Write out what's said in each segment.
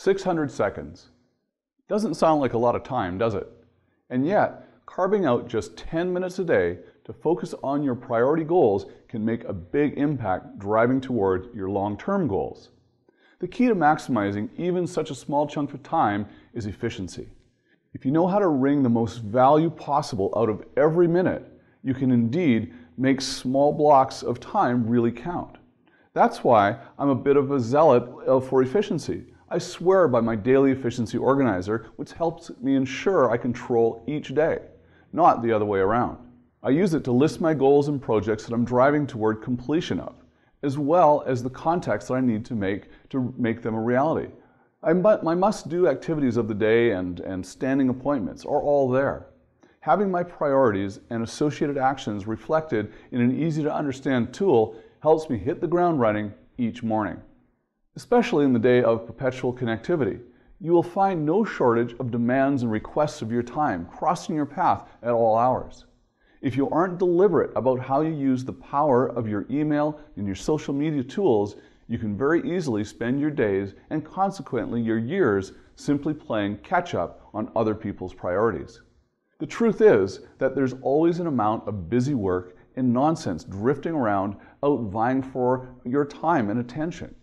600 seconds. Doesn't sound like a lot of time, does it? And yet, carving out just 10 minutes a day to focus on your priority goals can make a big impact driving toward your long-term goals. The key to maximizing even such a small chunk of time is efficiency. If you know how to wring the most value possible out of every minute, you can indeed make small blocks of time really count. That's why I'm a bit of a zealot uh, for efficiency. I swear by my daily efficiency organizer, which helps me ensure I control each day, not the other way around. I use it to list my goals and projects that I'm driving toward completion of, as well as the contacts that I need to make to make them a reality. I, my must-do activities of the day and, and standing appointments are all there. Having my priorities and associated actions reflected in an easy-to-understand tool helps me hit the ground running each morning. Especially in the day of perpetual connectivity, you will find no shortage of demands and requests of your time crossing your path at all hours. If you aren't deliberate about how you use the power of your email and your social media tools, you can very easily spend your days and consequently your years simply playing catch up on other people's priorities. The truth is that there's always an amount of busy work and nonsense drifting around out vying for your time and attention.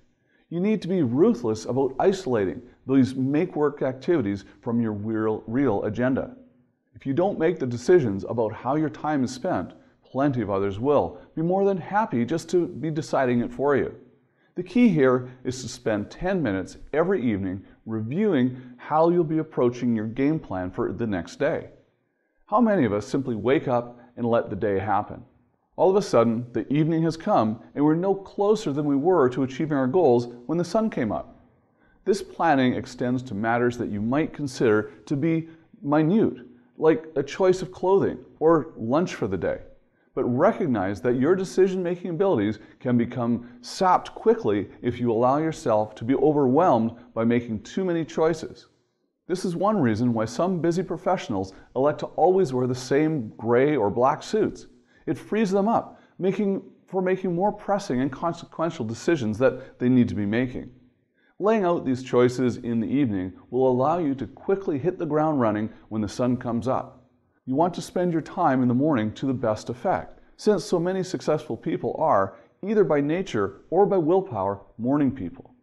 You need to be ruthless about isolating these make work activities from your real, real agenda. If you don't make the decisions about how your time is spent, plenty of others will be more than happy just to be deciding it for you. The key here is to spend 10 minutes every evening reviewing how you'll be approaching your game plan for the next day. How many of us simply wake up and let the day happen? All of a sudden, the evening has come, and we're no closer than we were to achieving our goals when the sun came up. This planning extends to matters that you might consider to be minute, like a choice of clothing or lunch for the day. But recognize that your decision making abilities can become sapped quickly if you allow yourself to be overwhelmed by making too many choices. This is one reason why some busy professionals elect to always wear the same gray or black suits. It frees them up making, for making more pressing and consequential decisions that they need to be making. Laying out these choices in the evening will allow you to quickly hit the ground running when the sun comes up. You want to spend your time in the morning to the best effect, since so many successful people are, either by nature or by willpower, morning people.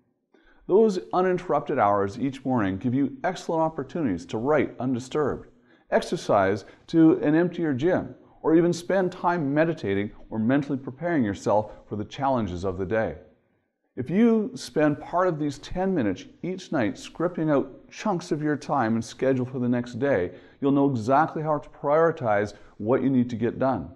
Those uninterrupted hours each morning give you excellent opportunities to write undisturbed, exercise to an emptier gym, or even spend time meditating or mentally preparing yourself for the challenges of the day. If you spend part of these 10 minutes each night scripting out chunks of your time and schedule for the next day, you'll know exactly how to prioritize what you need to get done.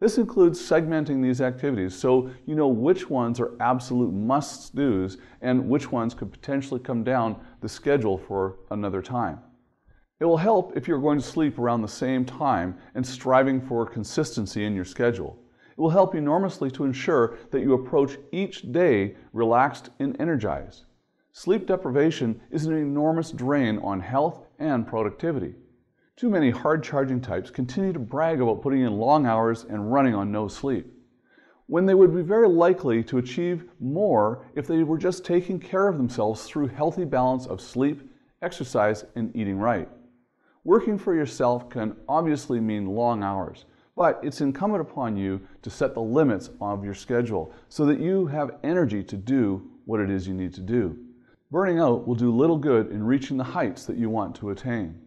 This includes segmenting these activities so you know which ones are absolute must do's and which ones could potentially come down the schedule for another time. It will help if you're going to sleep around the same time and striving for consistency in your schedule. It will help enormously to ensure that you approach each day relaxed and energized. Sleep deprivation is an enormous drain on health and productivity. Too many hard charging types continue to brag about putting in long hours and running on no sleep, when they would be very likely to achieve more if they were just taking care of themselves through healthy balance of sleep, exercise, and eating right. Working for yourself can obviously mean long hours, but it's incumbent upon you to set the limits of your schedule so that you have energy to do what it is you need to do. Burning out will do little good in reaching the heights that you want to attain.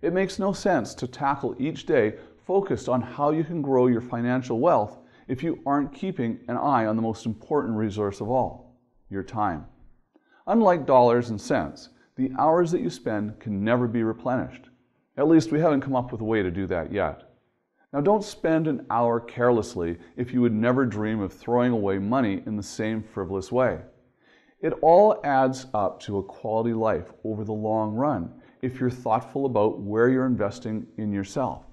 It makes no sense to tackle each day focused on how you can grow your financial wealth if you aren't keeping an eye on the most important resource of all your time. Unlike dollars and cents, the hours that you spend can never be replenished. At least we haven't come up with a way to do that yet. Now, don't spend an hour carelessly if you would never dream of throwing away money in the same frivolous way. It all adds up to a quality life over the long run if you're thoughtful about where you're investing in yourself.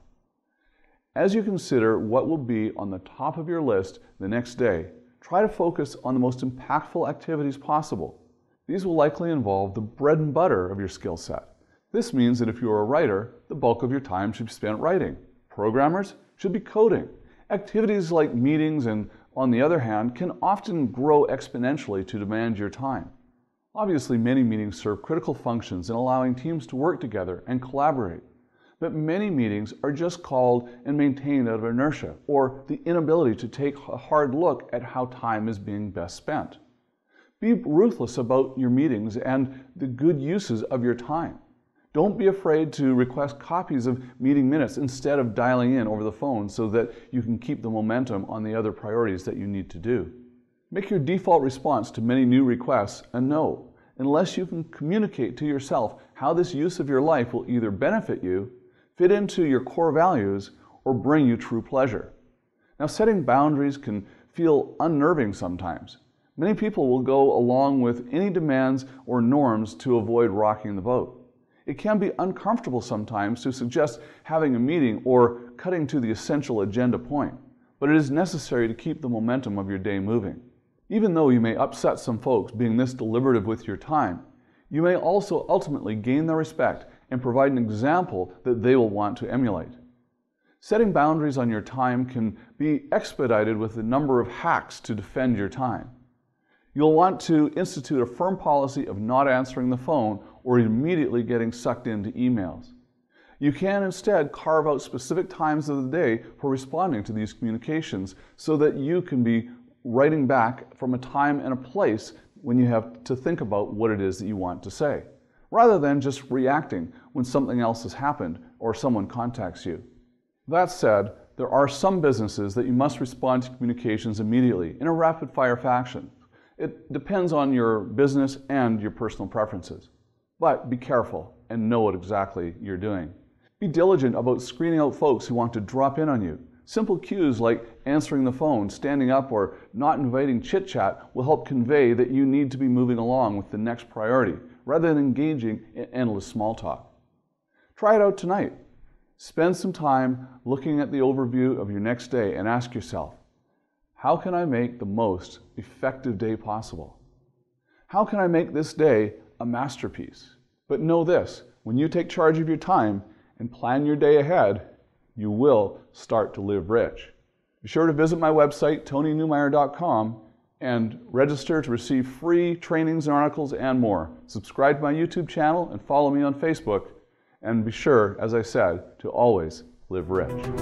As you consider what will be on the top of your list the next day, try to focus on the most impactful activities possible. These will likely involve the bread and butter of your skill set. This means that if you are a writer, the bulk of your time should be spent writing. Programmers should be coding. Activities like meetings and, on the other hand, can often grow exponentially to demand your time. Obviously, many meetings serve critical functions in allowing teams to work together and collaborate. But many meetings are just called and maintained out of inertia or the inability to take a hard look at how time is being best spent. Be ruthless about your meetings and the good uses of your time. Don't be afraid to request copies of meeting minutes instead of dialing in over the phone so that you can keep the momentum on the other priorities that you need to do. Make your default response to many new requests a no, unless you can communicate to yourself how this use of your life will either benefit you, fit into your core values, or bring you true pleasure. Now, setting boundaries can feel unnerving sometimes. Many people will go along with any demands or norms to avoid rocking the boat. It can be uncomfortable sometimes to suggest having a meeting or cutting to the essential agenda point, but it is necessary to keep the momentum of your day moving. Even though you may upset some folks being this deliberative with your time, you may also ultimately gain their respect and provide an example that they will want to emulate. Setting boundaries on your time can be expedited with a number of hacks to defend your time. You'll want to institute a firm policy of not answering the phone or immediately getting sucked into emails. You can instead carve out specific times of the day for responding to these communications so that you can be writing back from a time and a place when you have to think about what it is that you want to say, rather than just reacting when something else has happened or someone contacts you. That said, there are some businesses that you must respond to communications immediately in a rapid fire fashion. It depends on your business and your personal preferences. But be careful and know what exactly you're doing. Be diligent about screening out folks who want to drop in on you. Simple cues like answering the phone, standing up, or not inviting chit chat will help convey that you need to be moving along with the next priority rather than engaging in endless small talk. Try it out tonight. Spend some time looking at the overview of your next day and ask yourself how can I make the most effective day possible? How can I make this day a masterpiece? But know this when you take charge of your time and plan your day ahead, you will start to live rich. Be sure to visit my website, tonynewmeyer.com, and register to receive free trainings and articles and more. Subscribe to my YouTube channel and follow me on Facebook. And be sure, as I said, to always live rich.